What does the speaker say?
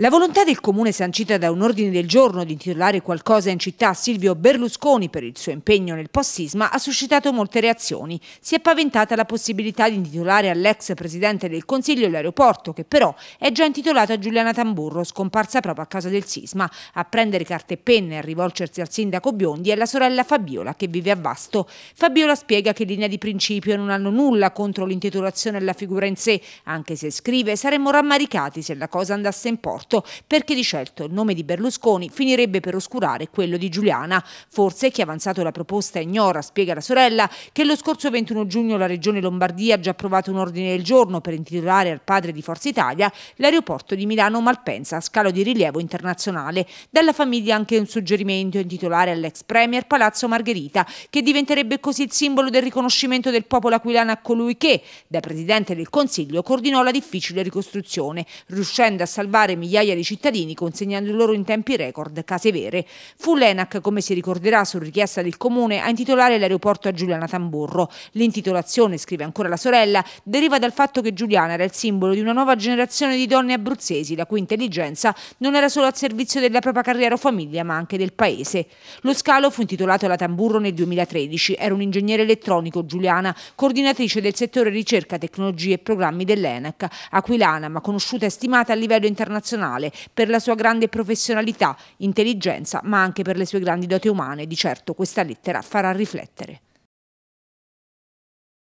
La volontà del comune sancita da un ordine del giorno di intitolare qualcosa in città a Silvio Berlusconi per il suo impegno nel post-sisma ha suscitato molte reazioni. Si è paventata la possibilità di intitolare all'ex presidente del Consiglio l'aeroporto, che però è già intitolato a Giuliana Tamburro, scomparsa proprio a causa del sisma. A prendere carte e penne e a rivolgersi al sindaco Biondi è la sorella Fabiola, che vive a Vasto. Fabiola spiega che in linea di principio non hanno nulla contro l'intitolazione alla figura in sé, anche se scrive saremmo rammaricati se la cosa andasse in porto morto, perché di certo il nome di Berlusconi finirebbe per oscurare quello di Giuliana. Forse chi ha avanzato la proposta ignora, spiega la sorella, che lo scorso 21 giugno la Regione Lombardia ha già approvato un ordine del giorno per intitolare al padre di Forza Italia l'aeroporto di Milano Malpensa a scalo di rilievo internazionale. Dalla famiglia anche un suggerimento intitolare all'ex premier Palazzo Margherita, che diventerebbe così il simbolo del riconoscimento del popolo aquilano a colui che, da presidente del Consiglio, coordinò la difficile ricostruzione, riuscendo a salvare migliaia migliaia di cittadini consegnando loro in tempi record case vere. Fu l'ENAC, come si ricorderà, su richiesta del comune a intitolare l'aeroporto a Giuliana Tamburro. L'intitolazione, scrive ancora la sorella, deriva dal fatto che Giuliana era il simbolo di una nuova generazione di donne abruzzesi la cui intelligenza non era solo al servizio della propria carriera o famiglia ma anche del paese. Lo scalo fu intitolato alla Tamburro nel 2013, era un ingegnere elettronico Giuliana, coordinatrice del settore ricerca, tecnologie e programmi dell'ENAC, aquilana ma conosciuta e stimata a livello internazionale nazionale per la sua grande professionalità, intelligenza, ma anche per le sue grandi dote umane. Di certo questa lettera farà riflettere.